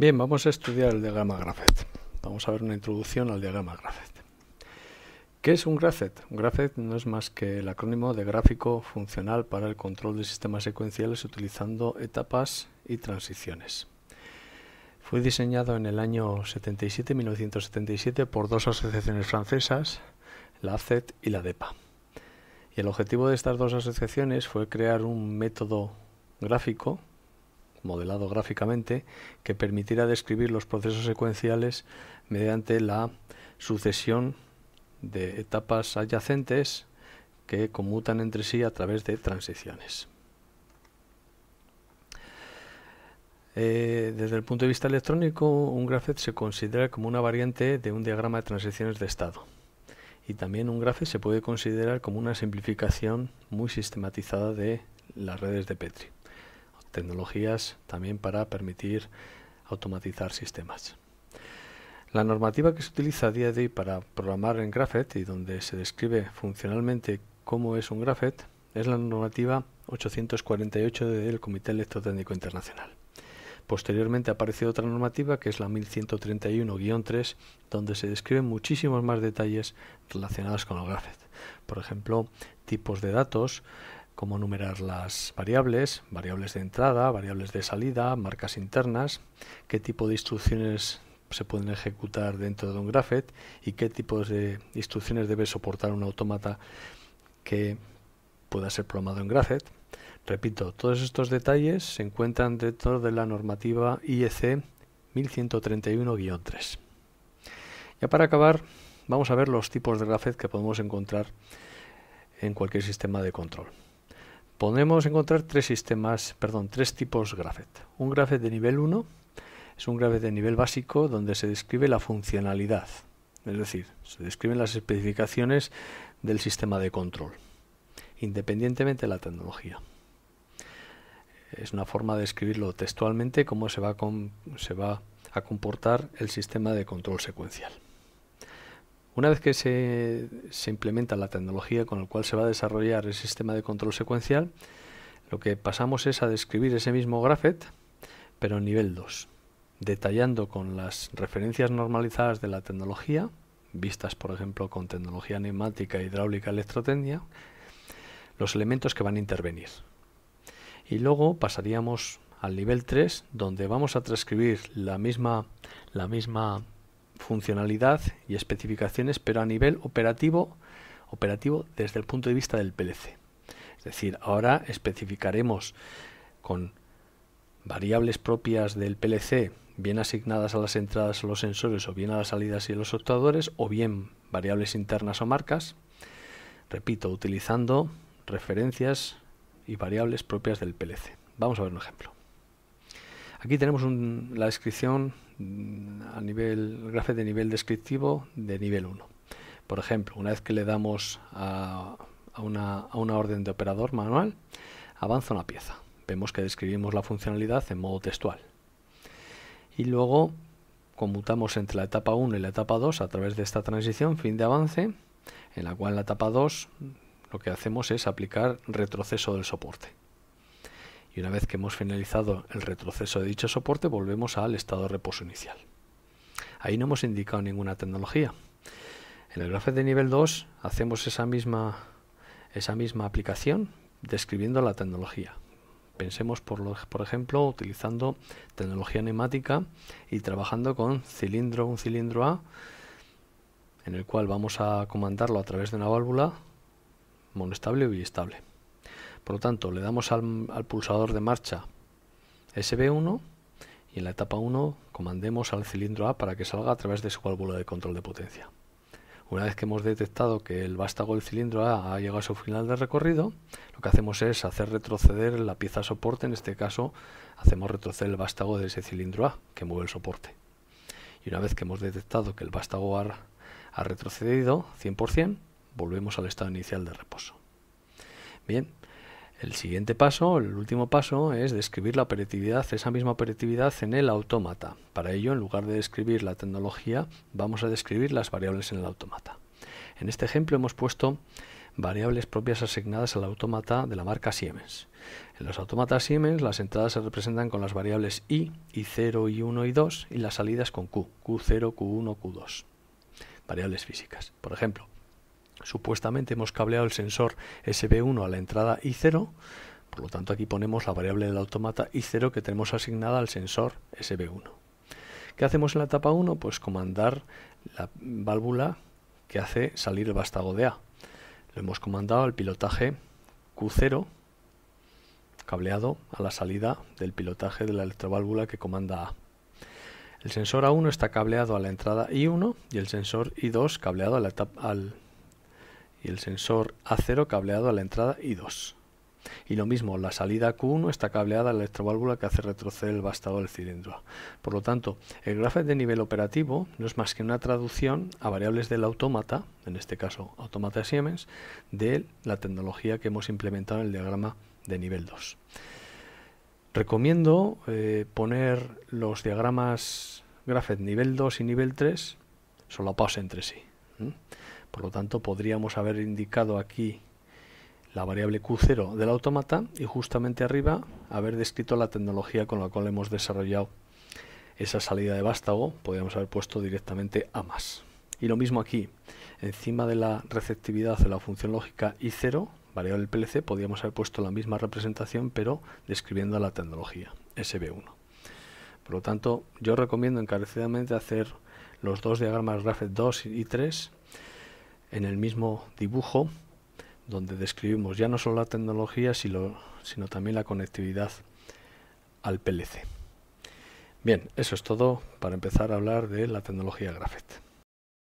Bien, vamos a estudiar el diagrama GRAPHET. Vamos a ver una introducción al diagrama GRAPHET. ¿Qué es un GRAPHET? Un GRAPHET no es más que el acrónimo de gráfico funcional para el control de sistemas secuenciales utilizando etapas y transiciones. Fue diseñado en el año 77, 1977 por dos asociaciones francesas, la ACET y la DEPA. Y el objetivo de estas dos asociaciones fue crear un método gráfico modelado gráficamente, que permitirá describir los procesos secuenciales mediante la sucesión de etapas adyacentes que conmutan entre sí a través de transiciones. Eh, desde el punto de vista electrónico, un grafet se considera como una variante de un diagrama de transiciones de estado. Y también un grafet se puede considerar como una simplificación muy sistematizada de las redes de Petri tecnologías también para permitir automatizar sistemas. La normativa que se utiliza a día de hoy para programar en Graphet y donde se describe funcionalmente cómo es un Graphet es la normativa 848 del Comité Electrotécnico Internacional. Posteriormente apareció otra normativa que es la 1131-3, donde se describen muchísimos más detalles relacionados con el Graphet. Por ejemplo, tipos de datos, cómo numerar las variables, variables de entrada, variables de salida, marcas internas, qué tipo de instrucciones se pueden ejecutar dentro de un graphet y qué tipos de instrucciones debe soportar un autómata que pueda ser programado en graphet. Repito, todos estos detalles se encuentran dentro de la normativa e IEC 1131-3. Ya para acabar, vamos a ver los tipos de graphet que podemos encontrar en cualquier sistema de control podemos encontrar tres sistemas, perdón, tres tipos Graphet. Un Graphet de nivel 1 es un Graphet de nivel básico donde se describe la funcionalidad, es decir, se describen las especificaciones del sistema de control, independientemente de la tecnología. Es una forma de escribirlo textualmente cómo se va, se va a comportar el sistema de control secuencial. Una vez que se, implementa la tecnología con la cual se va a desarrollar el sistema de control secuencial, lo que pasamos es a describir ese mismo Graphet, pero en nivel 2, detallando con las referencias normalizadas de la tecnología, vistas por ejemplo con tecnología neumática, hidráulica, electrotecnia, los elementos que van a intervenir. Y luego pasaríamos al nivel 3, donde vamos a transcribir la misma, la misma funcionalidad y especificaciones, pero a nivel operativo, operativo desde el punto de vista del PLC. Es decir, ahora especificaremos con variables propias del PLC, bien asignadas a las entradas a los sensores, o bien a las salidas y a los actuadores, o bien variables internas o marcas, repito, utilizando referencias y variables propias del PLC. Vamos a ver un ejemplo. Aquí tenemos la descripción Mm, a nivel gráfico de nivel descriptivo de nivel 1. Por ejemplo, una vez que le damos a, una, a una orden de operador manual, avanza una pieza. Vemos que describimos la funcionalidad en modo textual. Y luego conmutamos entre la etapa 1 y la etapa 2 a través de esta transición fin de avance, en la cual la etapa 2 lo que hacemos es aplicar retroceso del soporte y una vez que hemos finalizado el retroceso de dicho soporte volvemos al estado de reposo inicial. Ahí no hemos indicado ninguna tecnología. En el gráfico de nivel 2 hacemos esa misma, esa misma aplicación describiendo la tecnología. Pensemos, por, por ejemplo, utilizando tecnología neumática y trabajando con cilindro, un cilindro A, en el cual vamos a comandarlo a través de una válvula monoestable o biestable. Por lo tanto, le damos al, pulsador de marcha SB1 y en la etapa 1 comandemos al cilindro A para que salga a través de su válvula de control de potencia. Una vez que hemos detectado que el vástago del cilindro A ha llegado a su final de recorrido, lo que hacemos es hacer retroceder la pieza soporte, en este caso hacemos retroceder el vástago de ese cilindro A que mueve el soporte. Y una vez que hemos detectado que el vástago A ha retrocedido 100%, volvemos al estado inicial de reposo. Bien, el siguiente paso, el último paso, es describir la operatividad, esa misma operatividad en el autómata. Para ello, en lugar de describir la tecnología, vamos a describir las variables en el autómata. En este ejemplo hemos puesto variables propias asignadas al autómata de la marca Siemens. En los autómatas Siemens las entradas se representan con las variables i, i0, i1 y 2 y las salidas con q, q0, q1, q2. Variables físicas. Por ejemplo, Supuestamente hemos cableado el sensor SB1 a la entrada I0, por lo tanto aquí ponemos la variable del automata I0 que tenemos asignada al sensor SB1. ¿Qué hacemos en la etapa 1? Pues comandar la válvula que hace salir el vástago de A. Lo hemos comandado al pilotaje Q0 cableado a la salida del pilotaje de la electroválvula que comanda A. El sensor A1 está cableado a la entrada I1 y el sensor I2 cableado a la etapa, al y el sensor A0 cableado a la entrada I2. Y lo mismo, la salida Q1 está cableada a la electroválvula que hace retroceder el bastado del cilindro. Por lo tanto, el grafo de nivel operativo no es más que una traducción a variables del autómata, en este caso autómata Siemens, de la tecnología que hemos implementado en el diagrama de nivel 2. Recomiendo eh, poner los diagramas grafet nivel 2 y nivel 3 solapados entre sí. Por lo tanto, podríamos haber indicado aquí la variable Q0 del automata y justamente arriba haber descrito la tecnología con la cual hemos desarrollado esa salida de vástago. Podríamos haber puesto directamente A más. Y lo mismo aquí, encima de la receptividad de la función lógica I0, variable PLC, podríamos haber puesto la misma representación, pero describiendo la tecnología, SB1. Por lo tanto, yo recomiendo encarecidamente hacer los dos diagramas RAFET 2 y 3 en el mismo dibujo donde describimos ya no solo la tecnología, sino, también la conectividad al PLC. Bien, eso es todo para empezar a hablar de la tecnología GRAPHITE.